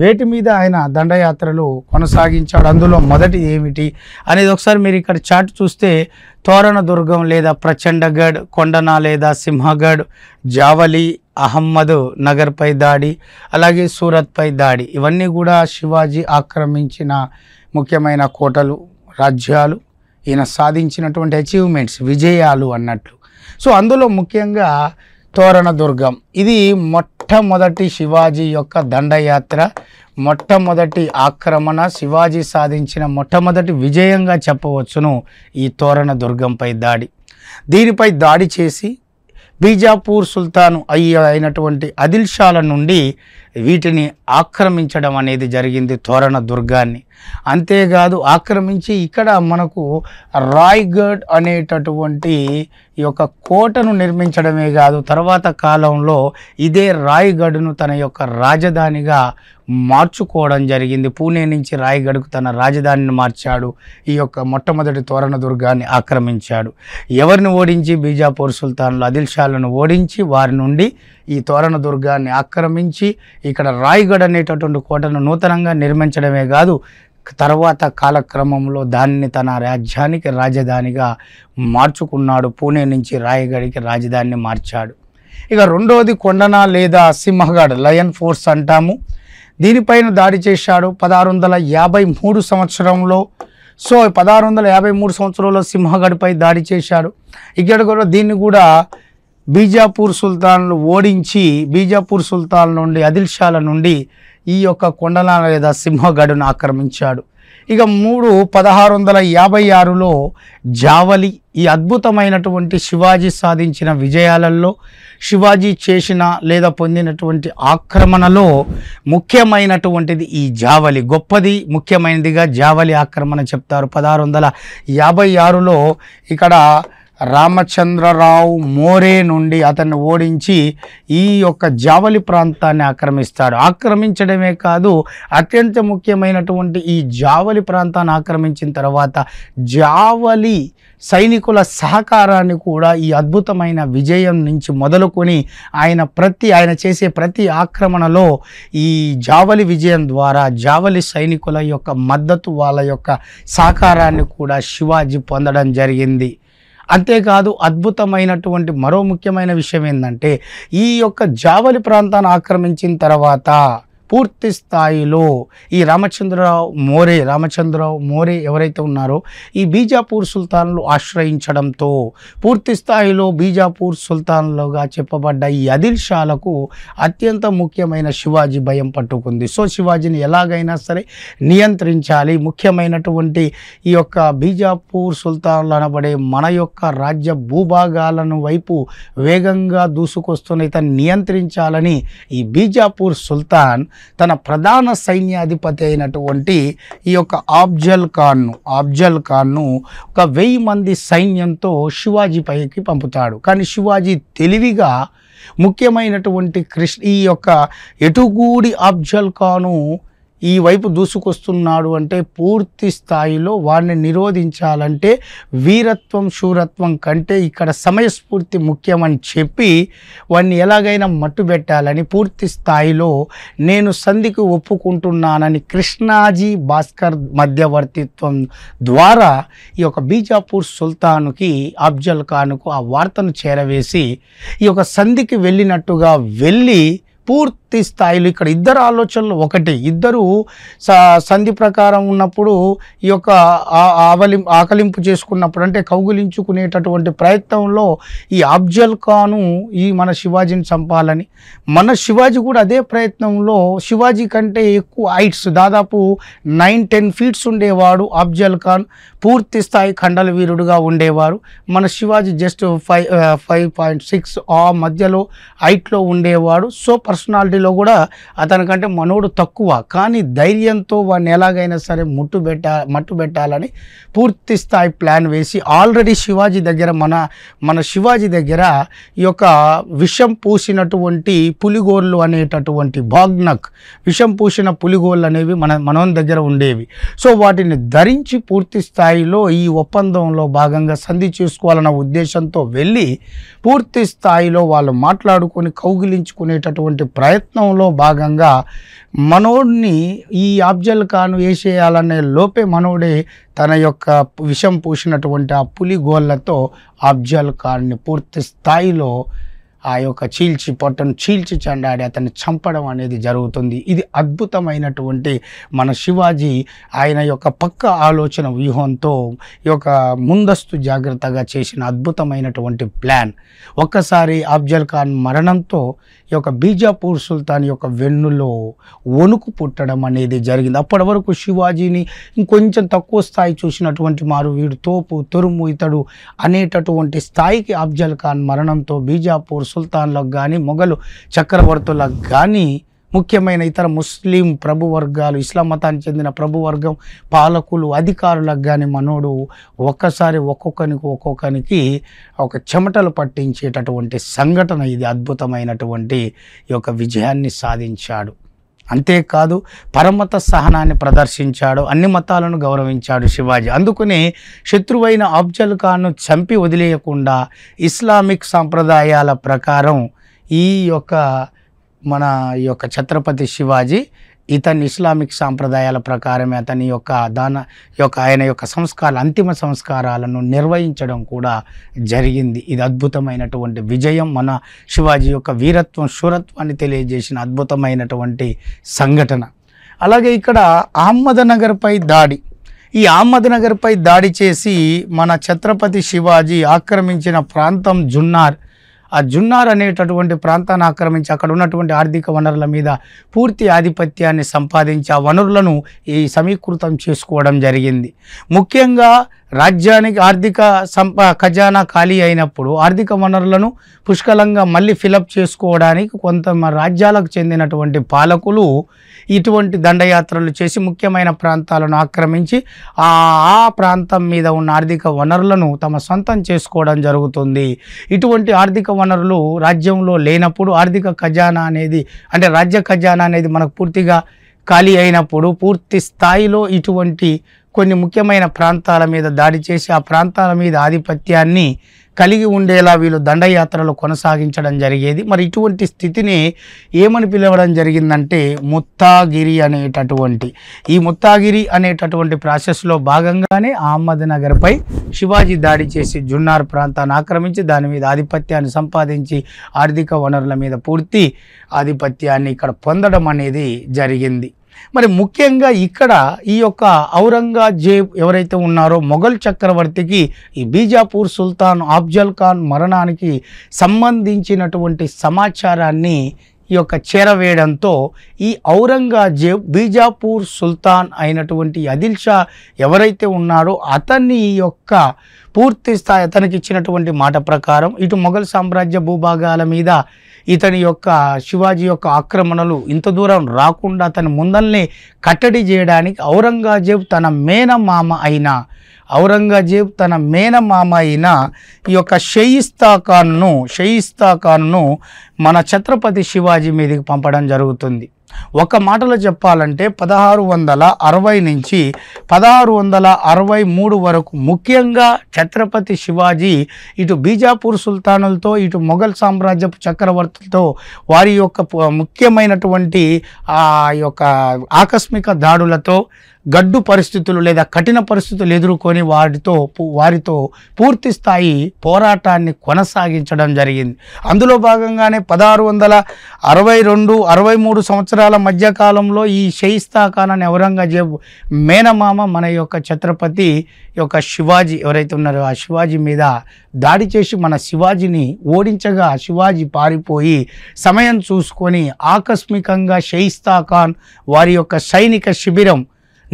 వేటి మీద ఆయన దండయాత్రలు కొనసాగించాడు అందులో మొదటి ఏమిటి అనేది ఒకసారి మీరు ఇక్కడ చాటు చూస్తే తోరణ దుర్గం లేదా ప్రచండగఢ్ కొండన లేదా సింహగఢ్ జావలి అహమ్మద్ నగర్పై దాడి అలాగే సూరత్పై దాడి ఇవన్నీ కూడా శివాజీ ఆక్రమించిన ముఖ్యమైన కోటలు రాజ్యాలు ఈయన సాధించినటువంటి అచీవ్మెంట్స్ విజయాలు అన్నట్లు సో అందులో ముఖ్యంగా తోరణ దుర్గం ఇది మొట్ట మొట్టమొదటి శివాజీ యొక్క దండయాత్ర మొట్టమొదటి ఆక్రమణ శివాజీ సాధించిన మొట్టమొదటి విజయంగా చెప్పవచ్చును ఈ తోరణ దుర్గంపై దాడి దీనిపై దాడి చేసి బీజాపూర్ సుల్తాను అయ్యి అయినటువంటి అదిల్ షాల నుండి వీటిని ఆక్రమించడం అనేది జరిగింది తోరణ దుర్గాన్ని అంతేకాదు ఆక్రమించి ఇక్కడ మనకు రాయ్గఢ్ అనేటటువంటి ఈ యొక్క కోటను నిర్మించడమే కాదు తర్వాత కాలంలో ఇదే రాయ్గఢ్ను తన యొక్క రాజధానిగా మార్చుకోవడం జరిగింది పూణే నుంచి రాయ్గఢ్కు తన రాజధానిని మార్చాడు ఈ యొక్క మొట్టమొదటి తోరణ దుర్గాన్ని ఆక్రమించాడు ఎవరిని ఓడించి బీజాపూర్ సుల్తాన్లు అదిల్ షాలను ఓడించి వారి నుండి ఈ తోరణ దుర్గాన్ని ఆక్రమించి ఇక్కడ రాయ్గఢ్ అనేటటువంటి కోటను నూతనంగా నిర్మించడమే కాదు తర్వాత కాలక్రమంలో దాన్ని తన రాజ్యానికి రాజధానిగా మార్చుకున్నాడు పూణే నుంచి రాయగడికి రాజధానిని మార్చాడు ఇక రెండవది కొండన లేదా సింహగఢ్ లయన్ ఫోర్స్ అంటాము దీనిపైన దాడి చేశాడు పదహారు వందల యాభై మూడు సంవత్సరంలో సో పదహారు వందల యాభై మూడు సంవత్సరంలో సింహగఢ్పై దాడి చేశాడు ఇక్కడ కూడా దీన్ని కూడా బీజాపూర్ సుల్తాన్ను ఓడించి బీజాపూర్ సుల్తాన్ నుండి అదిల్షాల నుండి ఈ యొక్క కొండల లేదా సింహగడును ఆక్రమించాడు ఇక మూడు పదహారు వందల యాభై ఆరులో జావలి ఈ అద్భుతమైనటువంటి శివాజీ సాధించిన విజయాలలో శివాజీ చేసిన లేదా పొందినటువంటి ఆక్రమణలో ముఖ్యమైనటువంటిది ఈ జావలి గొప్పది ముఖ్యమైనదిగా జావలి ఆక్రమణ చెప్తారు పదహారు వందల యాభై ఆరులో ఇక్కడ రామచంద్రరావు మోరే నుండి అతన్ని ఓడించి ఈ యొక్క జావలి ప్రాంతాన్ని ఆక్రమిస్తాడు ఆక్రమించడమే కాదు అత్యంత ముఖ్యమైనటువంటి ఈ జావలి ప్రాంతాన్ని ఆక్రమించిన తర్వాత జావలి సైనికుల సహకారాన్ని కూడా ఈ అద్భుతమైన విజయం నుంచి మొదలుకొని ఆయన ప్రతి ఆయన చేసే ప్రతి ఆక్రమణలో ఈ జావలి విజయం ద్వారా జావలి సైనికుల యొక్క మద్దతు వాళ్ళ యొక్క సహకారాన్ని కూడా శివాజీ పొందడం జరిగింది అంతేకాదు అద్భుతమైనటువంటి మరో ముఖ్యమైన విషయం ఏంటంటే ఈ యొక్క జావలి ప్రాంతాన్ని ఆక్రమించిన తర్వాత పూర్తి స్థాయిలో ఈ రామచంద్రరావు మోరే రామచంద్రరావు మోరే ఎవరైతే ఉన్నారో ఈ బీజాపూర్ సుల్తాన్లు ఆశ్రయించడంతో పూర్తి స్థాయిలో బీజాపూర్ సుల్తాన్లుగా చెప్పబడ్డ ఈ అదిల్ షాలకు అత్యంత ముఖ్యమైన శివాజీ భయం పట్టుకుంది సో శివాజీని ఎలాగైనా సరే నియంత్రించాలి ముఖ్యమైనటువంటి ఈ యొక్క బీజాపూర్ సుల్తాన్లు అనబడే మన యొక్క రాజ్య భూభాగాలను వైపు వేగంగా దూసుకొస్తున్న ఇతను నియంత్రించాలని ఈ బీజాపూర్ సుల్తాన్ తన ప్రధాన సైన్యాధిపతి అయినటువంటి ఈ యొక్క ఆబ్జల్ ఖాన్ను ఆబ్జల్ ఖాన్ను ఒక వెయ్యి మంది సైన్యంతో శివాజీ పైకి పంపుతాడు కానీ శివాజీ తెలివిగా ముఖ్యమైనటువంటి కృష్ణ ఈ యొక్క ఎటుగూడి అబ్జల్ ఖాను ఈ వైపు దూసుకొస్తున్నాడు అంటే పూర్తి స్థాయిలో వాడిని నిరోధించాలంటే వీరత్వం శూరత్వం కంటే ఇక్కడ సమయస్ఫూర్తి ముఖ్యమని చెప్పి వాడిని ఎలాగైనా మట్టుబెట్టాలని పూర్తి స్థాయిలో నేను సంధికి ఒప్పుకుంటున్నానని కృష్ణాజీ భాస్కర్ మధ్యవర్తిత్వం ద్వారా ఈ యొక్క బీజాపూర్ సుల్తానుకి అఫ్జల్ ఖాన్కు ఆ వార్తను చేరవేసి ఈ యొక్క సంధికి వెళ్ళినట్టుగా వెళ్ళి పూర్తి పూర్తి స్థాయిలో ఇక్కడ ఇద్దరు ఆలోచనలు ఒకటి ఇద్దరు సంధి ప్రకారం ఉన్నప్పుడు ఈ యొక్క ఆవలి ఆకలింపు చేసుకున్నప్పుడు అంటే కౌగులించుకునేటటువంటి ప్రయత్నంలో ఈ అబ్జల్ ఖాను ఈ మన శివాజీని చంపాలని మన శివాజీ కూడా అదే ప్రయత్నంలో శివాజీ కంటే ఎక్కువ హైట్స్ దాదాపు నైన్ టెన్ ఫీట్స్ ఉండేవాడు అబ్జల్ ఖాన్ పూర్తి స్థాయి ఖండల వీరుడుగా ఉండేవారు మన Shivaji just five five point six ఆ మధ్యలో హైట్లో ఉండేవాడు సో పర్సనాలిటీ విషయంలో కూడా అతనికంటే మనోడు తక్కువ కానీ ధైర్యంతో వాడిని ఎలాగైనా సరే ముట్టు పెట్టా మట్టు పెట్టాలని పూర్తి స్థాయి ప్లాన్ వేసి ఆల్రెడీ శివాజీ దగ్గర మన మన శివాజీ దగ్గర ఈ యొక్క విషం పూసినటువంటి పులిగోళ్ళు అనేటటువంటి బాగ్నక్ విషం పూసిన పులిగోళ్ళు అనేవి మన మనం దగ్గర ఉండేవి సో వాటిని ధరించి పూర్తి స్థాయిలో ఈ ఒప్పందంలో భాగంగా సంధి చేసుకోవాలన్న ఉద్దేశంతో వెళ్ళి పూర్తి స్థాయిలో వాళ్ళు మాట్లాడుకొని కౌగిలించుకునేటటువంటి ప్రయత్నం ప్రయత్నంలో భాగంగా మనోడిని ఈ ఆబ్జల్ కాను వేసేయాలనే లోపే మనోడే తన యొక్క విషం పూసినటువంటి ఆ పులి గోళ్లతో అబ్జల్ ఖాన్ని పూర్తి స్థాయిలో ఆ యొక్క చీల్చి పొట్టను చీల్చి చెండాడి అతన్ని చంపడం అనేది జరుగుతుంది ఇది అద్భుతమైనటువంటి మన శివాజీ ఆయన యొక్క పక్క ఆలోచన వ్యూహంతో ఈ యొక్క ముందస్తు జాగ్రత్తగా చేసిన అద్భుతమైనటువంటి ప్లాన్ ఒక్కసారి అఫ్జల్ ఖాన్ మరణంతో ఈ యొక్క బీజాపూర్ సుల్తాన్ యొక్క వెన్నులో వణుకు పుట్టడం అనేది జరిగింది అప్పటి వరకు శివాజీని ఇంకొంచెం తక్కువ స్థాయి చూసినటువంటి మారు వీడు తోపు తురుము ఇతడు అనేటటువంటి స్థాయికి అఫ్జల్ ఖాన్ మరణంతో బీజాపూర్ సుల్తాన్లకు కానీ మొఘలు చక్రవర్తులకు కానీ ముఖ్యమైన ఇతర ముస్లిం ప్రభు వర్గాలు ఇస్లాం మతానికి చెందిన ప్రభు వర్గం పాలకులు అధికారులకు కానీ మనోడు ఒక్కసారి ఒక్కొక్కరికి ఒక్కొక్కరికి ఒక చెమటలు పట్టించేటటువంటి సంఘటన ఇది అద్భుతమైనటువంటి ఈ యొక్క విజయాన్ని సాధించాడు అంతేకాదు పరమత సహనాన్ని ప్రదర్శించాడు అన్ని మతాలను గౌరవించాడు శివాజీ అందుకనే శత్రువైన అఫ్జల్ ఖాన్ను చంపి వదిలేయకుండా ఇస్లామిక్ సాంప్రదాయాల ప్రకారం ఈ యొక్క మన ఈ యొక్క ఛత్రపతి శివాజీ ఇతని ఇస్లామిక్ సాంప్రదాయాల ప్రకారమే అతని యొక్క దాన యొక్క ఆయన యొక్క సంస్కార అంతిమ సంస్కారాలను నిర్వహించడం కూడా జరిగింది ఇది అద్భుతమైనటువంటి విజయం మన శివాజీ యొక్క వీరత్వం శూరత్వాన్ని తెలియజేసిన అద్భుతమైనటువంటి సంఘటన అలాగే ఇక్కడ నగర్పై దాడి ఈ అహ్మద్నగర్పై దాడి చేసి మన ఛత్రపతి శివాజీ ఆక్రమించిన ప్రాంతం జున్నార్ ఆ జున్నార్ అనేటటువంటి ప్రాంతాన్ని ఆక్రమించి అక్కడ ఉన్నటువంటి ఆర్థిక వనరుల మీద పూర్తి ఆధిపత్యాన్ని సంపాదించి ఆ వనరులను ఈ సమీకృతం చేసుకోవడం జరిగింది ముఖ్యంగా రాజ్యానికి ఆర్థిక సంప ఖజానా ఖాళీ అయినప్పుడు ఆర్థిక వనరులను పుష్కలంగా మళ్ళీ ఫిలప్ చేసుకోవడానికి కొంత రాజ్యాలకు చెందినటువంటి పాలకులు ఇటువంటి దండయాత్రలు చేసి ముఖ్యమైన ప్రాంతాలను ఆక్రమించి ఆ ప్రాంతం మీద ఉన్న ఆర్థిక వనరులను తమ సొంతం చేసుకోవడం జరుగుతుంది ఇటువంటి ఆర్థిక వనరులు రాజ్యంలో లేనప్పుడు ఆర్థిక ఖజానా అనేది అంటే రాజ్య ఖజానా అనేది మనకు పూర్తిగా ఖాళీ అయినప్పుడు పూర్తి స్థాయిలో ఇటువంటి కొన్ని ముఖ్యమైన ప్రాంతాల మీద దాడి చేసి ఆ ప్రాంతాల మీద ఆధిపత్యాన్ని కలిగి ఉండేలా వీళ్ళు దండయాత్రలు కొనసాగించడం జరిగేది మరి ఇటువంటి స్థితిని ఏమని పిలవడం జరిగిందంటే ముత్తాగిరి అనేటటువంటి ఈ ముత్తాగిరి అనేటటువంటి ప్రాసెస్లో భాగంగానే అహ్మద్నగర్పై శివాజీ దాడి చేసి జున్నార్ ప్రాంతాన్ని ఆక్రమించి దాని మీద ఆధిపత్యాన్ని సంపాదించి ఆర్థిక వనరుల మీద పూర్తి ఆధిపత్యాన్ని ఇక్కడ పొందడం అనేది జరిగింది మరి ముఖ్యంగా ఇక్కడ ఈ యొక్క ఔరంగజేబ్ ఎవరైతే ఉన్నారో మొఘల్ చక్రవర్తికి ఈ బీజాపూర్ సుల్తాన్ ఆఫ్జల్ ఖాన్ మరణానికి సంబంధించినటువంటి సమాచారాన్ని ఈ యొక్క చేరవేయడంతో ఈ ఔరంగజేబ్ బీజాపూర్ సుల్తాన్ అయినటువంటి అదిల్ షా ఎవరైతే ఉన్నారో అతన్ని ఈ యొక్క పూర్తి స్థాయి అతనికి ఇచ్చినటువంటి మాట ప్రకారం ఇటు మొఘల్ సామ్రాజ్య భూభాగాల మీద ఇతని యొక్క శివాజీ యొక్క ఆక్రమణలు ఇంత దూరం రాకుండా తన ముందల్ని కట్టడి చేయడానికి ఔరంగజేబ్ తన మేనమామ అయిన ఔరంగజేబ్ తన మేనమామ అయిన ఈ యొక్క షయిస్తా ఖాన్ను షయిస్తా ఖాన్ను మన ఛత్రపతి శివాజీ మీదకి పంపడం జరుగుతుంది ఒక మాటలో చెప్పాలంటే పదహారు వందల అరవై నుంచి పదహారు వందల అరవై మూడు వరకు ముఖ్యంగా ఛత్రపతి శివాజీ ఇటు బీజాపూర్ సుల్తానులతో ఇటు మొఘల్ సామ్రాజ్యపు చక్రవర్తులతో వారి యొక్క ముఖ్యమైనటువంటి ఆ యొక్క ఆకస్మిక దాడులతో గడ్డు పరిస్థితులు లేదా కఠిన పరిస్థితులు ఎదుర్కొని వారితో వారితో పూర్తి స్థాయి పోరాటాన్ని కొనసాగించడం జరిగింది అందులో భాగంగానే పదహారు వందల అరవై రెండు అరవై మూడు సంవత్సరాల మధ్యకాలంలో ఈ షయిస్తా ఖాన్ ఔరంగజేబ్ మేనమామ మన యొక్క ఛత్రపతి యొక్క శివాజీ ఎవరైతే ఉన్నారో ఆ శివాజీ మీద దాడి చేసి మన శివాజీని ఓడించగా శివాజీ పారిపోయి సమయం చూసుకొని ఆకస్మికంగా షయిస్తా ఖాన్ వారి యొక్క సైనిక శిబిరం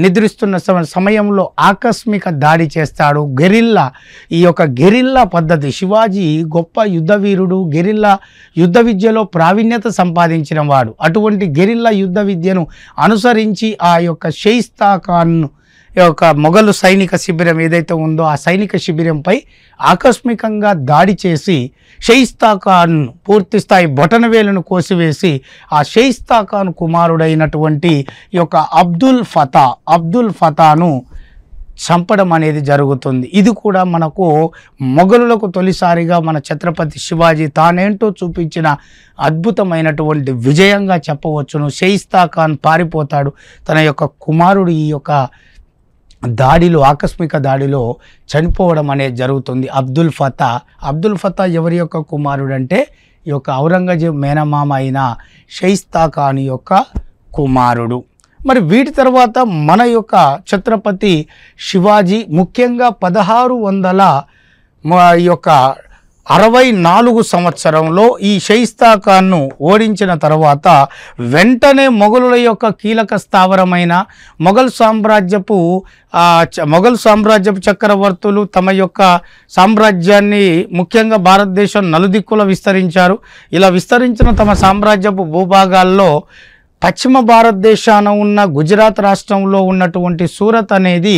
నిద్రిస్తున్న సమయంలో ఆకస్మిక దాడి చేస్తాడు గెరిల్లా ఈ యొక్క గెరిల్లా పద్ధతి శివాజీ గొప్ప యుద్ధవీరుడు గెరిల్లా యుద్ధ విద్యలో ప్రావీణ్యత సంపాదించిన వాడు అటువంటి గెరిల్లా యుద్ధ విద్యను అనుసరించి ఆ యొక్క షెయిస్తా యొక్క మొఘలు సైనిక శిబిరం ఏదైతే ఉందో ఆ సైనిక శిబిరంపై ఆకస్మికంగా దాడి చేసి షెయిస్తా ఖాన్ స్థాయి బొటనవేలను కోసివేసి ఆ షెయిస్తా ఖాన్ కుమారుడైనటువంటి ఈ యొక్క అబ్దుల్ ఫతా అబ్దుల్ ఫతాను చంపడం అనేది జరుగుతుంది ఇది కూడా మనకు మొఘలులకు తొలిసారిగా మన ఛత్రపతి శివాజీ తానేంటో చూపించిన అద్భుతమైనటువంటి విజయంగా చెప్పవచ్చును షెయిస్తా ఖాన్ పారిపోతాడు తన యొక్క కుమారుడు ఈ యొక్క దాడిలో ఆకస్మిక దాడిలో చనిపోవడం అనేది జరుగుతుంది అబ్దుల్ ఫతా అబ్దుల్ ఫతా ఎవరి యొక్క కుమారుడు అంటే ఈ యొక్క ఔరంగజేబ్ మేనమామ అయిన షైస్తా ఖాన్ యొక్క కుమారుడు మరి వీటి తర్వాత మన యొక్క ఛత్రపతి శివాజీ ముఖ్యంగా పదహారు వందల ఈ యొక్క అరవై నాలుగు సంవత్సరంలో ఈ షైస్తా ఓడించిన తర్వాత వెంటనే మొఘలుల యొక్క కీలక స్థావరమైన మొఘల్ సామ్రాజ్యపు మొఘల్ సామ్రాజ్యపు చక్రవర్తులు తమ యొక్క సామ్రాజ్యాన్ని ముఖ్యంగా భారతదేశం నలుదిక్కుల విస్తరించారు ఇలా విస్తరించిన తమ సామ్రాజ్యపు భూభాగాల్లో పశ్చిమ భారతదేశాన ఉన్న గుజరాత్ రాష్ట్రంలో ఉన్నటువంటి సూరత్ అనేది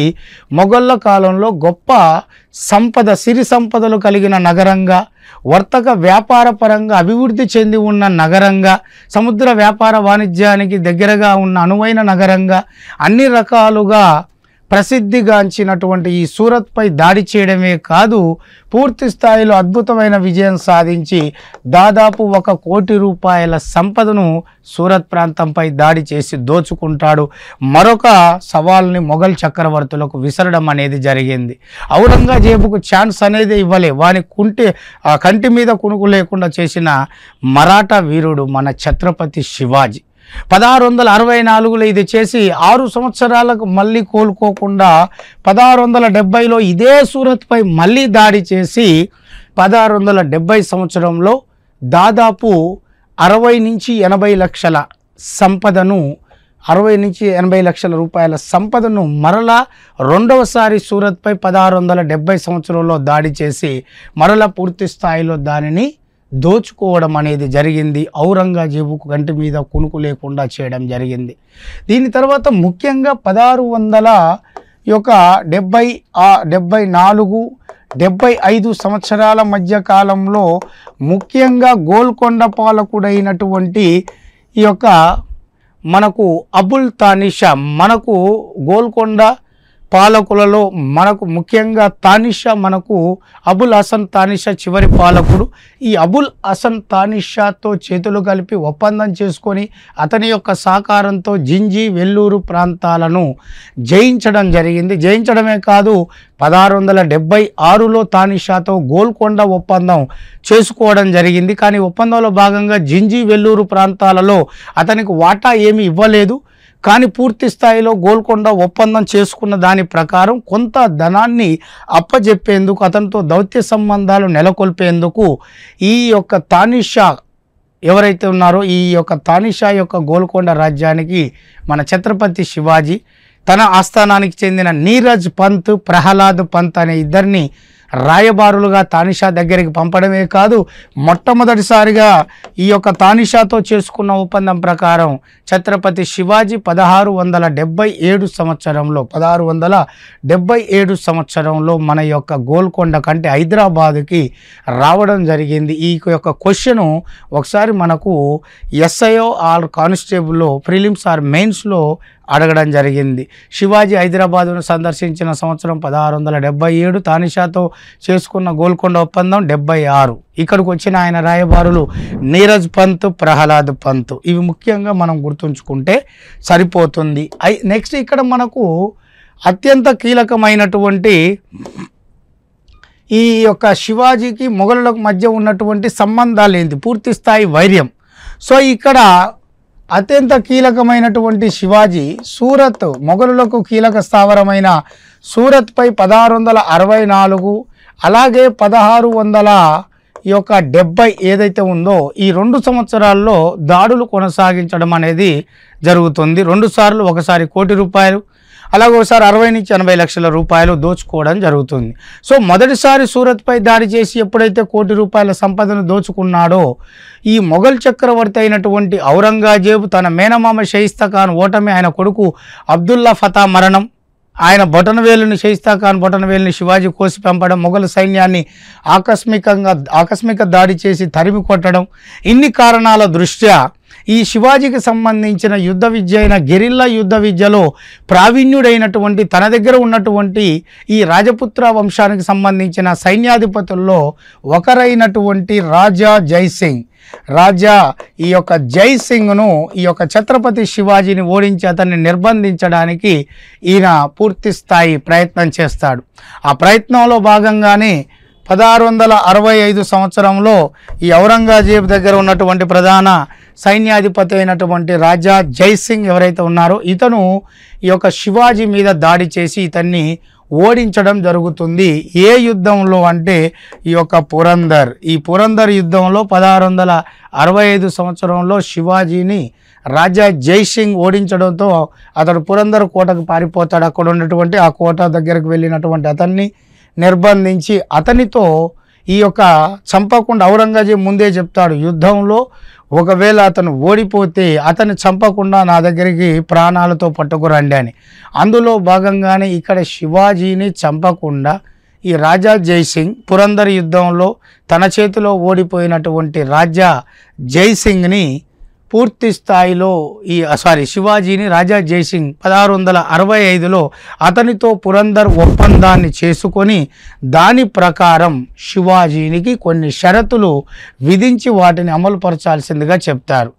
మొఘళ్ళ కాలంలో గొప్ప సంపద సిరి సంపదలు కలిగిన నగరంగా వర్తక వ్యాపార పరంగా అభివృద్ధి చెంది ఉన్న నగరంగా సముద్ర వ్యాపార వాణిజ్యానికి దగ్గరగా ఉన్న అనువైన నగరంగా అన్ని రకాలుగా ప్రసిద్ధిగాంచినటువంటి ఈ సూరత్పై దాడి చేయడమే కాదు పూర్తి స్థాయిలో అద్భుతమైన విజయం సాధించి దాదాపు ఒక కోటి రూపాయల సంపదను సూరత్ ప్రాంతంపై దాడి చేసి దోచుకుంటాడు మరొక సవాల్ని మొఘల్ చక్రవర్తులకు విసరడం అనేది జరిగింది ఔరంగజేబుకు ఛాన్స్ అనేది ఇవ్వలే వాని కుంటి కంటి మీద కునుకు లేకుండా చేసిన మరాఠా వీరుడు మన ఛత్రపతి శివాజీ పదహారు వందల అరవై నాలుగులో ఇది చేసి ఆరు సంవత్సరాలకు మళ్ళీ కోలుకోకుండా పదహారు వందల డెబ్బైలో ఇదే సూరత్పై మళ్ళీ దాడి చేసి పదహారు వందల డెబ్బై సంవత్సరంలో దాదాపు అరవై నుంచి ఎనభై లక్షల సంపదను అరవై నుంచి ఎనభై లక్షల రూపాయల సంపదను మరలా రెండవసారి సూరత్పై పదహారు వందల డెబ్బై సంవత్సరంలో దాడి చేసి మరలా పూర్తి స్థాయిలో దానిని దోచుకోవడం అనేది జరిగింది ఔరంగజేబుకు కంటి మీద కునుకు లేకుండా చేయడం జరిగింది దీని తర్వాత ముఖ్యంగా పదహారు వందల యొక్క డెబ్బై డెబ్బై నాలుగు డెబ్బై ఐదు సంవత్సరాల మధ్య కాలంలో ముఖ్యంగా గోల్కొండ పాలకుడైనటువంటి ఈ యొక్క మనకు అబుల్ తానిషా మనకు గోల్కొండ పాలకులలో మనకు ముఖ్యంగా తానిషా మనకు అబుల్ హసన్ తానిషా చివరి పాలకుడు ఈ అబుల్ హసన్ తానిషాతో చేతులు కలిపి ఒప్పందం చేసుకొని అతని యొక్క సహకారంతో జింజీ వెల్లూరు ప్రాంతాలను జయించడం జరిగింది జయించడమే కాదు పదహారు వందల డెబ్బై ఆరులో తానిషాతో గోల్కొండ ఒప్పందం చేసుకోవడం జరిగింది కానీ ఒప్పందంలో భాగంగా జింజి వెల్లూరు ప్రాంతాలలో అతనికి వాటా ఏమి ఇవ్వలేదు కానీ పూర్తి స్థాయిలో గోల్కొండ ఒప్పందం చేసుకున్న దాని ప్రకారం కొంత ధనాన్ని అప్పజెప్పేందుకు అతనితో దౌత్య సంబంధాలు నెలకొల్పేందుకు ఈ యొక్క తానిషా ఎవరైతే ఉన్నారో ఈ యొక్క తానిషా యొక్క గోల్కొండ రాజ్యానికి మన ఛత్రపతి శివాజీ తన ఆస్థానానికి చెందిన నీరజ్ పంత్ ప్రహ్లాద్ పంత్ అనే ఇద్దరిని రాయబారులుగా తానిషా దగ్గరికి పంపడమే కాదు మొట్టమొదటిసారిగా ఈ యొక్క తానిషాతో చేసుకున్న ఒప్పందం ప్రకారం ఛత్రపతి శివాజీ పదహారు వందల డెబ్బై ఏడు సంవత్సరంలో పదహారు వందల డెబ్బై ఏడు సంవత్సరంలో మన యొక్క గోల్కొండ కంటే హైదరాబాద్కి రావడం జరిగింది ఈ యొక్క క్వశ్చను ఒకసారి మనకు ఎస్ఐఓ ఆర్ కానిస్టేబుల్లో ప్రిలిమ్స్ ఆర్ మెయిన్స్లో అడగడం జరిగింది శివాజీ హైదరాబాదును సందర్శించిన సంవత్సరం పదహారు వందల డెబ్బై ఏడు తానిషాతో చేసుకున్న గోల్కొండ ఒప్పందం డెబ్బై ఆరు ఇక్కడికి వచ్చిన ఆయన రాయబారులు నీరజ్ పంత్ ప్రహ్లాద్ పంత్ ఇవి ముఖ్యంగా మనం గుర్తుంచుకుంటే సరిపోతుంది నెక్స్ట్ ఇక్కడ మనకు అత్యంత కీలకమైనటువంటి ఈ యొక్క శివాజీకి మొఘలులకు మధ్య ఉన్నటువంటి సంబంధాలు ఏంటి పూర్తి స్థాయి వైర్యం సో ఇక్కడ అత్యంత కీలకమైనటువంటి శివాజీ సూరత్ మొఘలులకు కీలక స్థావరమైన సూరత్పై పదహారు వందల అరవై నాలుగు అలాగే పదహారు వందల ఈ యొక్క డెబ్బై ఏదైతే ఉందో ఈ రెండు సంవత్సరాల్లో దాడులు కొనసాగించడం అనేది జరుగుతుంది రెండుసార్లు ఒకసారి కోటి రూపాయలు అలాగే ఒకసారి అరవై నుంచి ఎనభై లక్షల రూపాయలు దోచుకోవడం జరుగుతుంది సో మొదటిసారి సూరత్పై దాడి చేసి ఎప్పుడైతే కోటి రూపాయల సంపదను దోచుకున్నాడో ఈ మొఘల్ చక్రవర్తి అయినటువంటి ఔరంగజేబు తన మేనమామ షయిస్తా ఓటమి ఆయన కొడుకు అబ్దుల్లా ఫతా మరణం ఆయన బొటనవేలుని షయిస్తా ఖాన్ బొటనవేలుని శివాజీ కోసి పంపడం మొఘల్ సైన్యాన్ని ఆకస్మికంగా ఆకస్మిక దాడి చేసి తరిమి కొట్టడం ఇన్ని కారణాల దృష్ట్యా ఈ శివాజీకి సంబంధించిన యుద్ధ విద్య అయిన గెరిల్లా యుద్ధ విద్యలో ప్రావీణ్యుడైనటువంటి తన దగ్గర ఉన్నటువంటి ఈ రాజపుత్ర వంశానికి సంబంధించిన సైన్యాధిపతుల్లో ఒకరైనటువంటి రాజా జైసింగ్ రాజా ఈ యొక్క జై సింగ్ను ఈ యొక్క ఛత్రపతి శివాజీని ఓడించి అతన్ని నిర్బంధించడానికి ఈయన పూర్తి స్థాయి ప్రయత్నం చేస్తాడు ఆ ప్రయత్నంలో భాగంగానే పదహారు వందల అరవై ఐదు సంవత్సరంలో ఈ ఔరంగజేబు దగ్గర ఉన్నటువంటి ప్రధాన సైన్యాధిపతి అయినటువంటి రాజా జైసింగ్ ఎవరైతే ఉన్నారో ఇతను ఈ యొక్క శివాజీ మీద దాడి చేసి ఇతన్ని ఓడించడం జరుగుతుంది ఏ యుద్ధంలో అంటే ఈ యొక్క పురందర్ ఈ పురందర్ యుద్ధంలో పదహారు వందల అరవై ఐదు సంవత్సరంలో శివాజీని రాజా జైసింగ్ ఓడించడంతో అతడు పురందర్ కోటకు పారిపోతాడు అక్కడ ఉన్నటువంటి ఆ కోట దగ్గరకు వెళ్ళినటువంటి అతన్ని నిర్బంధించి అతనితో ఈ యొక్క చంపకుండా ఔరంగజేబ్ ముందే చెప్తాడు యుద్ధంలో ఒకవేళ అతను ఓడిపోతే అతను చంపకుండా నా దగ్గరికి ప్రాణాలతో పట్టుకురండి అని అందులో భాగంగానే ఇక్కడ శివాజీని చంపకుండా ఈ రాజా జైసింగ్ పురందరి యుద్ధంలో తన చేతిలో ఓడిపోయినటువంటి రాజా జైసింగ్ని పూర్తి స్థాయిలో ఈ సారీ శివాజీని రాజా జయసింగ్ పదహారు వందల అరవై ఐదులో అతనితో పురందర్ ఒప్పందాన్ని చేసుకొని దాని ప్రకారం శివాజీనికి కొన్ని షరతులు విధించి వాటిని అమలుపరచాల్సిందిగా చెప్తారు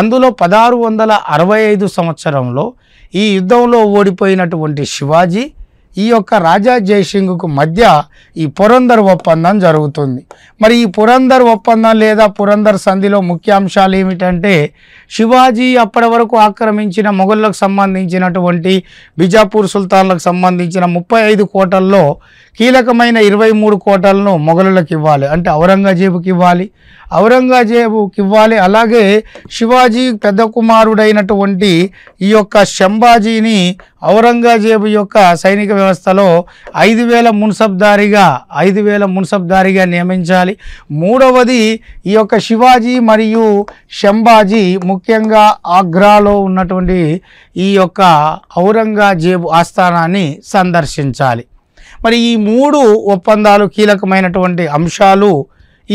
అందులో పదహారు వందల అరవై ఐదు సంవత్సరంలో ఈ యుద్ధంలో ఓడిపోయినటువంటి శివాజీ ఈ యొక్క రాజా జయసింగ్కు మధ్య ఈ పురందర్ ఒప్పందం జరుగుతుంది మరి ఈ పురందర్ ఒప్పందం లేదా పురందర్ సంధిలో ముఖ్యాంశాలు ఏమిటంటే శివాజీ అప్పటి వరకు ఆక్రమించిన మొఘళ్ళకు సంబంధించినటువంటి బిజాపూర్ సుల్తాన్లకు సంబంధించిన ముప్పై ఐదు కోటల్లో కీలకమైన ఇరవై మూడు కోటలను మొఘలులకు ఇవ్వాలి అంటే ఔరంగజేబుకి ఇవ్వాలి ఔరంగజేబుకి ఇవ్వాలి అలాగే శివాజీ పెద్ద కుమారుడైనటువంటి ఈ యొక్క శంభాజీని ఔరంగజేబు యొక్క సైనిక వ్యవస్థలో ఐదు వేల మున్సబ్దారిగా ఐదు వేల మున్సబ్దారిగా నియమించాలి మూడవది ఈ యొక్క శివాజీ మరియు శంభాజీ ముఖ్యంగా ఆగ్రాలో ఉన్నటువంటి ఈ యొక్క ఔరంగజేబు ఆస్థానాన్ని సందర్శించాలి మరి ఈ మూడు ఒప్పందాలు కీలకమైనటువంటి అంశాలు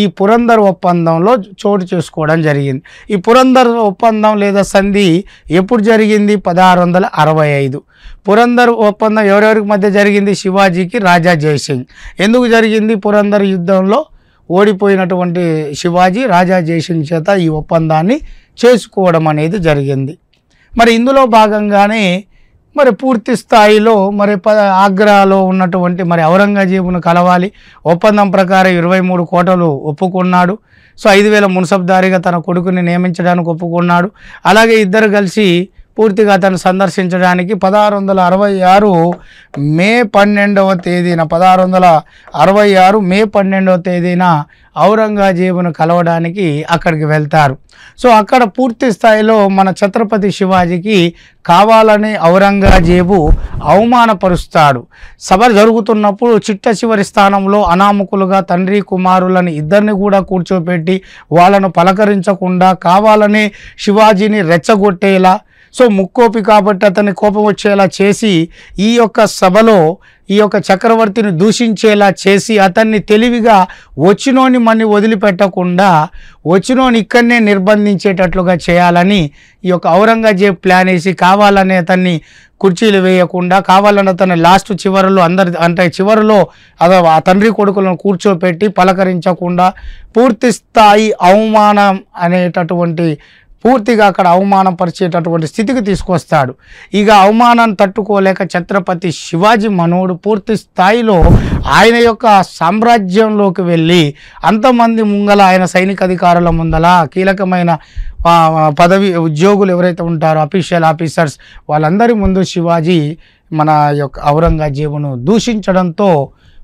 ఈ పురందర్ ఒప్పందంలో చోటు చేసుకోవడం జరిగింది ఈ పురందర్ ఒప్పందం లేదా సంధి ఎప్పుడు జరిగింది పదహారు వందల అరవై ఐదు పురందర్ ఒప్పందం ఎవరెవరికి మధ్య జరిగింది శివాజీకి రాజా జయసింగ్ ఎందుకు జరిగింది పురందర్ యుద్ధంలో ఓడిపోయినటువంటి శివాజీ రాజా జయసింగ్ చేత ఈ ఒప్పందాన్ని చేసుకోవడం అనేది జరిగింది మరి ఇందులో భాగంగానే మరి పూర్తి స్థాయిలో మరి ఆగ్రాలో ఉన్నటువంటి మరి ఔరంగజేబును కలవాలి ఒప్పందం ప్రకారం ఇరవై మూడు కోటలు ఒప్పుకున్నాడు సో ఐదు వేల మున్సబ్దారిగా తన కొడుకుని నియమించడానికి ఒప్పుకున్నాడు అలాగే ఇద్దరు కలిసి పూర్తిగా అతను సందర్శించడానికి పదహారు వందల అరవై ఆరు మే పన్నెండవ తేదీన పదహారు వందల అరవై ఆరు మే పన్నెండవ తేదీన ఔరంగజేబును కలవడానికి అక్కడికి వెళ్తారు సో అక్కడ పూర్తి స్థాయిలో మన ఛత్రపతి శివాజీకి కావాలని ఔరంగజేబు అవమానపరుస్తాడు సభ జరుగుతున్నప్పుడు చిట్ట చివరి స్థానంలో అనామకులుగా తండ్రి కుమారులని ఇద్దరిని కూడా కూర్చోపెట్టి వాళ్ళను పలకరించకుండా కావాలని శివాజీని రెచ్చగొట్టేలా సో ముక్కోపి కాబట్టి అతని కోపం వచ్చేలా చేసి ఈ యొక్క సభలో ఈ యొక్క చక్రవర్తిని దూషించేలా చేసి అతన్ని తెలివిగా వచ్చినోని మన్ని వదిలిపెట్టకుండా వచ్చినోని ఇక్కడనే నిర్బంధించేటట్లుగా చేయాలని ఈ యొక్క ఔరంగజేబ్ ప్లాన్ వేసి కావాలని అతన్ని కుర్చీలు వేయకుండా కావాలని అతను లాస్ట్ చివరిలో అందరి అంటే చివరిలో అదో ఆ తండ్రి కొడుకులను కూర్చోపెట్టి పలకరించకుండా పూర్తి స్థాయి అవమానం అనేటటువంటి పూర్తిగా అక్కడ అవమానపరిచేటటువంటి స్థితికి తీసుకొస్తాడు ఇక అవమానం తట్టుకోలేక ఛత్రపతి శివాజీ మనోడు పూర్తి స్థాయిలో ఆయన యొక్క సామ్రాజ్యంలోకి వెళ్ళి అంతమంది ముంగల ఆయన సైనిక అధికారుల ముందల కీలకమైన పదవి ఉద్యోగులు ఎవరైతే ఉంటారో అఫీషియల్ ఆఫీసర్స్ వాళ్ళందరి ముందు శివాజీ మన యొక్క ఔరంగజేబును దూషించడంతో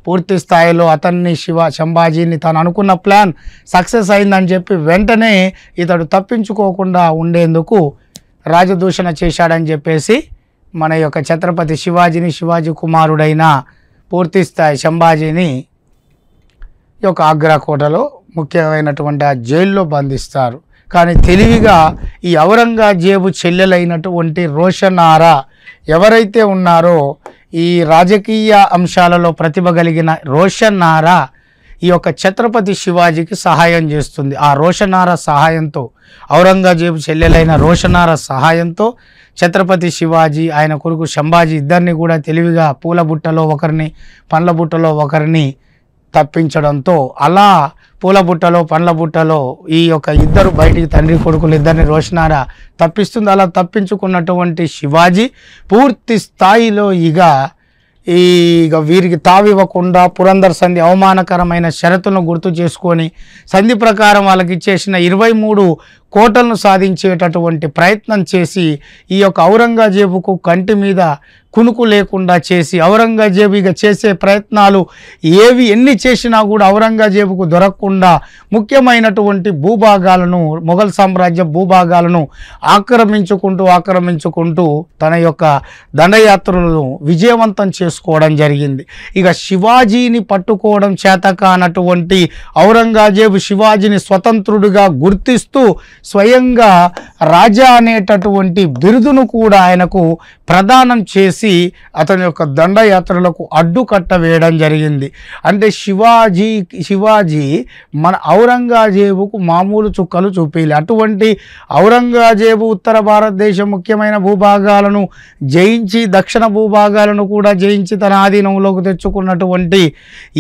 పూర్తి స్థాయిలో అతన్ని శివ శంభాజీని తను అనుకున్న ప్లాన్ సక్సెస్ అయిందని చెప్పి వెంటనే ఇతడు తప్పించుకోకుండా ఉండేందుకు రాజదూషణ చేశాడని చెప్పేసి మన యొక్క ఛత్రపతి శివాజీని శివాజీ కుమారుడైన పూర్తి స్థాయి శంభాజీని యొక్క ఆగ్రా కోటలో ముఖ్యమైనటువంటి ఆ జైల్లో బంధిస్తారు కానీ తెలివిగా ఈ ఔరంగజేబు చెల్లెలైనటువంటి రోషనారా ఎవరైతే ఉన్నారో ఈ రాజకీయ అంశాలలో ప్రతిభ కలిగిన రోషనారా ఈ యొక్క ఛత్రపతి శివాజీకి సహాయం చేస్తుంది ఆ రోషనార సహాయంతో ఔరంగజేబు చెల్లెలైన రోషనార సహాయంతో ఛత్రపతి శివాజీ ఆయన కొడుకు శంభాజీ ఇద్దరిని కూడా తెలివిగా పూల బుట్టలో ఒకరిని పండ్ల బుట్టలో ఒకరిని తప్పించడంతో అలా పూల బుట్టలో పండ్ల బుట్టలో ఈ యొక్క ఇద్దరు బయటికి తండ్రి కొడుకులు ఇద్దరిని రోషనారా తప్పిస్తుంది అలా తప్పించుకున్నటువంటి శివాజీ పూర్తి స్థాయిలో ఇక ఇక వీరికి తావివ్వకుండా పురంధర్ సంధి అవమానకరమైన షరతులను గుర్తు చేసుకొని సంధి ప్రకారం వాళ్ళకి ఇచ్చేసిన ఇరవై మూడు కోటలను సాధించేటటువంటి ప్రయత్నం చేసి ఈ యొక్క ఔరంగజేబుకు కంటి మీద కునుకు లేకుండా చేసి ఔరంగజేబు ఇక చేసే ప్రయత్నాలు ఏవి ఎన్ని చేసినా కూడా ఔరంగజేబుకు దొరకకుండా ముఖ్యమైనటువంటి భూభాగాలను మొఘల్ సామ్రాజ్య భూభాగాలను ఆక్రమించుకుంటూ ఆక్రమించుకుంటూ తన యొక్క దండయాత్రలను విజయవంతం చేసుకోవడం జరిగింది ఇక శివాజీని పట్టుకోవడం చేత కానటువంటి ఔరంగజేబు శివాజీని స్వతంత్రుడిగా గుర్తిస్తూ స్వయంగా రాజా అనేటటువంటి బిరుదును కూడా ఆయనకు ప్రదానం చేసి చేసి అతని యొక్క దండయాత్రలకు అడ్డుకట్ట వేయడం జరిగింది అంటే శివాజీ శివాజీ మన ఔరంగజేబుకు మామూలు చుక్కలు చూపించాలి అటువంటి ఔరంగజేబు ఉత్తర భారతదేశం ముఖ్యమైన భూభాగాలను జయించి దక్షిణ భూభాగాలను కూడా జయించి తన ఆధీనంలోకి తెచ్చుకున్నటువంటి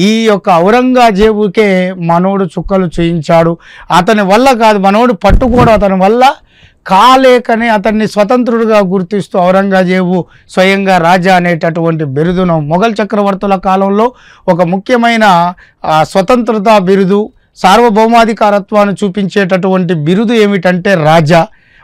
ఈ యొక్క ఔరంగజేబుకే మనోడు చుక్కలు చేయించాడు అతని వల్ల కాదు మనోడు పట్టుకోవడం అతని వల్ల కాలేకనే అతన్ని స్వతంత్రుడుగా గుర్తిస్తూ ఔరంగజేబు స్వయంగా రాజా అనేటటువంటి బిరుదును మొఘల్ చక్రవర్తుల కాలంలో ఒక ముఖ్యమైన స్వతంత్రత బిరుదు సార్వభౌమాధికారత్వాన్ని చూపించేటటువంటి బిరుదు ఏమిటంటే రాజా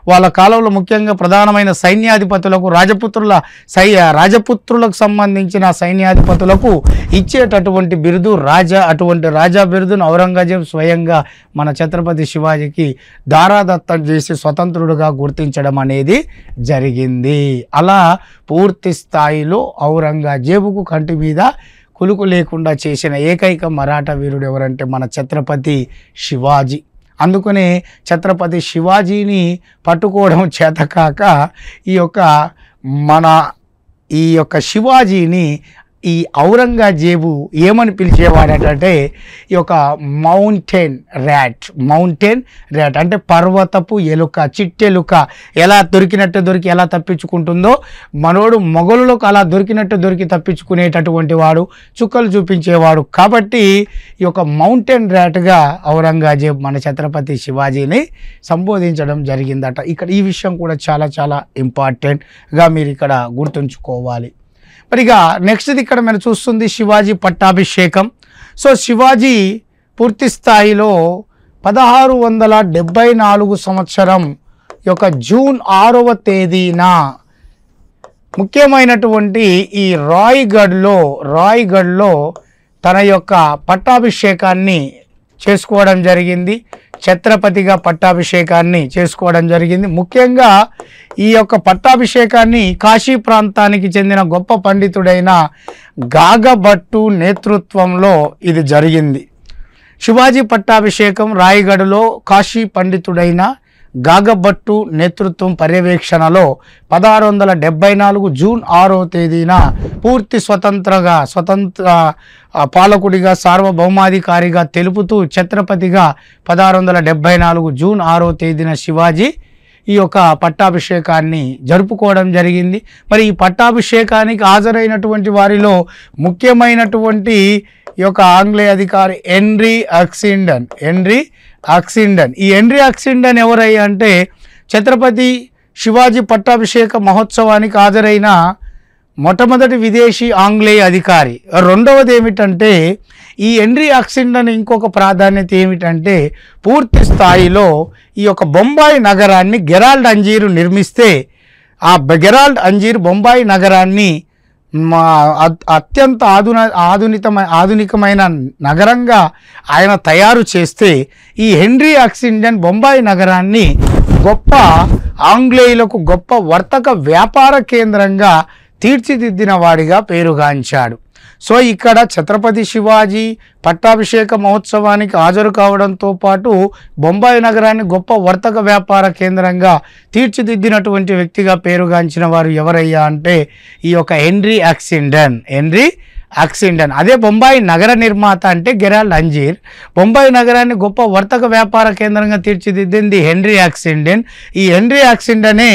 వాళ్ళ కాలంలో ముఖ్యంగా ప్రధానమైన సైన్యాధిపతులకు రాజపుత్రుల సై రాజపుత్రులకు సంబంధించిన సైన్యాధిపతులకు ఇచ్చేటటువంటి బిరుదు రాజా అటువంటి రాజా బిరుదును ఔరంగజేబ్ స్వయంగా మన ఛత్రపతి శివాజీకి దారాదత్తం చేసి స్వతంత్రుడుగా గుర్తించడం అనేది జరిగింది అలా పూర్తి స్థాయిలో ఔరంగజేబుకు కంటి మీద కులుకు లేకుండా చేసిన ఏకైక మరాఠా వీరుడు ఎవరంటే మన ఛత్రపతి శివాజీ అందుకనే ఛత్రపతి శివాజీని పట్టుకోవడం చేతకాక ఈ యొక్క మన ఈ యొక్క శివాజీని ఈ ఔరంగజేబు ఏమని పిలిచేవాడంటే ఈ యొక్క మౌంటైన్ ర్యాట్ మౌంటైన్ ర్యాట్ అంటే పర్వతపు ఎలుక చిట్టెలుక ఎలా దొరికినట్టు దొరికి ఎలా తప్పించుకుంటుందో మనోడు మొగలులకు అలా దొరికినట్టు దొరికి తప్పించుకునేటటువంటి వాడు చుక్కలు చూపించేవాడు కాబట్టి ఈ యొక్క మౌంటైన్ ర్యాట్గా ఔరంగజేబు మన ఛత్రపతి శివాజీని సంబోధించడం జరిగిందట ఇక్కడ ఈ విషయం కూడా చాలా చాలా ఇంపార్టెంట్గా మీరు ఇక్కడ గుర్తుంచుకోవాలి మరి ఇక నెక్స్ట్ది ఇక్కడ మనం చూస్తుంది శివాజీ పట్టాభిషేకం సో శివాజీ పూర్తి స్థాయిలో పదహారు వందల డెబ్బై నాలుగు సంవత్సరం యొక్క జూన్ ఆరవ తేదీన ముఖ్యమైనటువంటి ఈ రాయ్గఢ్లో రాయ్గఢ్లో తన యొక్క పట్టాభిషేకాన్ని చేసుకోవడం జరిగింది ఛత్రపతిగా పట్టాభిషేకాన్ని చేసుకోవడం జరిగింది ముఖ్యంగా ఈ యొక్క పట్టాభిషేకాన్ని కాశీ ప్రాంతానికి చెందిన గొప్ప పండితుడైన గాగభట్టు నేతృత్వంలో ఇది జరిగింది శివాజీ పట్టాభిషేకం రాయగఢలో కాశీ పండితుడైన గాగబట్టు నేతృత్వం పర్యవేక్షణలో పదహారు వందల డెబ్బై నాలుగు జూన్ ఆరో తేదీన పూర్తి స్వతంత్రగా స్వతంత్ర పాలకుడిగా సార్వభౌమాధికారిగా తెలుపుతూ ఛత్రపతిగా పదహారు వందల డెబ్బై నాలుగు జూన్ ఆరో తేదీన శివాజీ ఈ యొక్క పట్టాభిషేకాన్ని జరుపుకోవడం జరిగింది మరి ఈ పట్టాభిషేకానికి హాజరైనటువంటి వారిలో ముఖ్యమైనటువంటి ఈ యొక్క ఆంగ్లేయ అధికారి హెన్రీ అక్సిండన్ హెన్రీ ఆక్సిడెన్ ఈ ఎన్రీ ఆక్సిండన్ ఎవరై అంటే ఛత్రపతి శివాజీ పట్టాభిషేక మహోత్సవానికి హాజరైన మొట్టమొదటి విదేశీ ఆంగ్లేయ అధికారి రెండవది ఏమిటంటే ఈ ఎండ్రీ ఆక్సిండన్ ఇంకొక ప్రాధాన్యత ఏమిటంటే పూర్తి స్థాయిలో ఈ యొక్క బొంబాయి నగరాన్ని గెరాల్డ్ అంజీరు నిర్మిస్తే ఆ గెరాల్డ్ అంజీర్ బొంబాయి నగరాన్ని మా అత్యంత ఆధున ఆధునితమైన ఆధునికమైన నగరంగా ఆయన తయారు చేస్తే ఈ హెన్రీ ఆక్సిడెంట్ బొంబాయి నగరాన్ని గొప్ప ఆంగ్లేయులకు గొప్ప వర్తక వ్యాపార కేంద్రంగా తీర్చిదిద్దిన వాడిగా పేరుగాంచాడు సో ఇక్కడ ఛత్రపతి శివాజీ పట్టాభిషేక మహోత్సవానికి హాజరు కావడంతో పాటు బొంబాయి నగరాన్ని గొప్ప వర్తక వ్యాపార కేంద్రంగా తీర్చిదిద్దినటువంటి వ్యక్తిగా పేరుగాంచిన వారు ఎవరయ్యా అంటే ఈ యొక్క హెన్రీ యాక్సిండన్ హెన్రీ ఆక్సిడెంట్ అదే బొంబాయి నగర నిర్మాత అంటే గెరాల్డ్ అంజీర్ బొంబాయి నగరాన్ని గొప్ప వర్తక వ్యాపార కేంద్రంగా తీర్చిదిద్దింది హెన్రీ యాక్సిండెన్ ఈ హెన్రీ యాక్సిడెంట్ అనే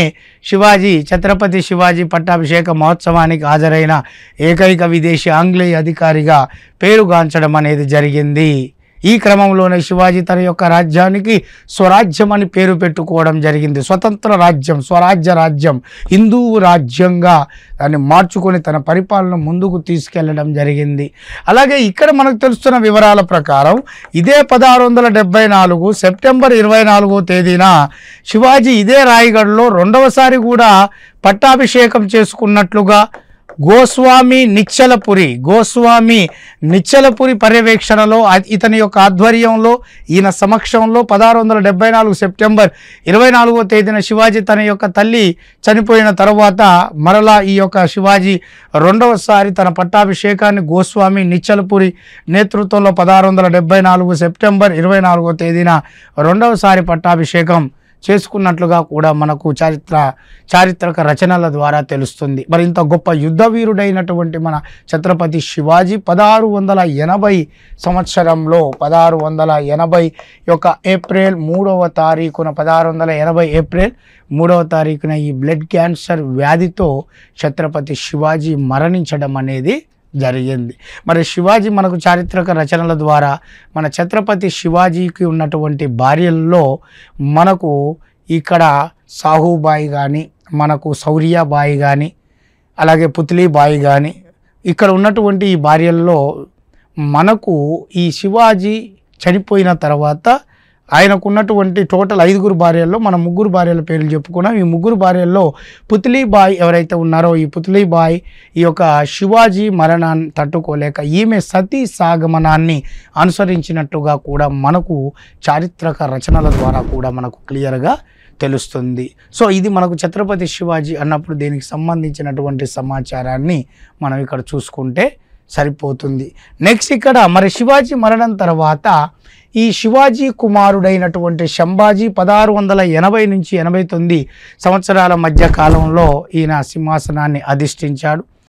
శివాజీ ఛత్రపతి శివాజీ పట్టాభిషేక మహోత్సవానికి హాజరైన ఏకైక విదేశీ ఆంగ్లేయ అధికారిగా పేరుగాంచడం అనేది జరిగింది ఈ క్రమంలోనే శివాజీ తన యొక్క రాజ్యానికి స్వరాజ్యం అని పేరు పెట్టుకోవడం జరిగింది స్వతంత్ర రాజ్యం స్వరాజ్య రాజ్యం హిందూ రాజ్యంగా దాన్ని మార్చుకొని తన పరిపాలన ముందుకు తీసుకెళ్లడం జరిగింది అలాగే ఇక్కడ మనకు తెలుస్తున్న వివరాల ప్రకారం ఇదే పదహారు సెప్టెంబర్ ఇరవై తేదీన శివాజీ ఇదే రాయగఢ్లో రెండవసారి కూడా పట్టాభిషేకం చేసుకున్నట్లుగా గోస్వామి నిచ్చలపురి గోస్వామి నిచ్చలపురి పర్యవేక్షణలో ఇతని యొక్క ఆధ్వర్యంలో ఈయన సమక్షంలో పదహారు వందల డెబ్బై నాలుగు సెప్టెంబర్ ఇరవై నాలుగో తేదీన శివాజీ తన యొక్క తల్లి చనిపోయిన తర్వాత మరలా ఈ యొక్క శివాజీ రెండవసారి తన పట్టాభిషేకాన్ని గోస్వామి నిచ్చలపురి నేతృత్వంలో పదహారు వందల నాలుగు సెప్టెంబర్ ఇరవై తేదీన రెండవసారి పట్టాభిషేకం చేసుకున్నట్లుగా కూడా మనకు చారిత్ర చారిత్రక రచనల ద్వారా తెలుస్తుంది మరి ఇంత గొప్ప యుద్ధ వీరుడైనటువంటి మన ఛత్రపతి శివాజీ పదహారు వందల ఎనభై సంవత్సరంలో పదహారు వందల ఎనభై యొక్క ఏప్రిల్ మూడవ తారీఖున పదహారు వందల ఎనభై ఏప్రిల్ మూడవ తారీఖున ఈ బ్లడ్ క్యాన్సర్ వ్యాధితో ఛత్రపతి శివాజీ మరణించడం అనేది జరిగింది మరి శివాజీ మనకు చారిత్రక రచనల ద్వారా మన ఛత్రపతి శివాజీకి ఉన్నటువంటి భార్యల్లో మనకు ఇక్కడ సాహుబాయి కానీ మనకు సౌర్యాబాయి కానీ అలాగే పుత్లీబాయి కానీ ఇక్కడ ఉన్నటువంటి ఈ భార్యల్లో మనకు ఈ శివాజీ చనిపోయిన తర్వాత ఆయనకున్నటువంటి టోటల్ ఐదుగురు భార్యల్లో మన ముగ్గురు భార్యల పేర్లు చెప్పుకున్నాం ఈ ముగ్గురు భార్యల్లో పుత్లీబాయ్ బాయ్ ఎవరైతే ఉన్నారో ఈ పుత్లీ బాయ్ ఈ యొక్క శివాజీ మరణాన్ని తట్టుకోలేక ఈమె సతీ సాగమనాన్ని అనుసరించినట్టుగా కూడా మనకు చారిత్రక రచనల ద్వారా కూడా మనకు క్లియర్గా తెలుస్తుంది సో ఇది మనకు ఛత్రపతి శివాజీ అన్నప్పుడు దీనికి సంబంధించినటువంటి సమాచారాన్ని మనం ఇక్కడ చూసుకుంటే సరిపోతుంది నెక్స్ట్ ఇక్కడ మరి శివాజీ మరణం తర్వాత ఈ శివాజీ కుమారుడైనటువంటి శంభాజీ పదహారు వందల ఎనభై నుంచి ఎనభై తొమ్మిది సంవత్సరాల మధ్య కాలంలో ఈయన సింహాసనాన్ని అధిష్ఠించాడు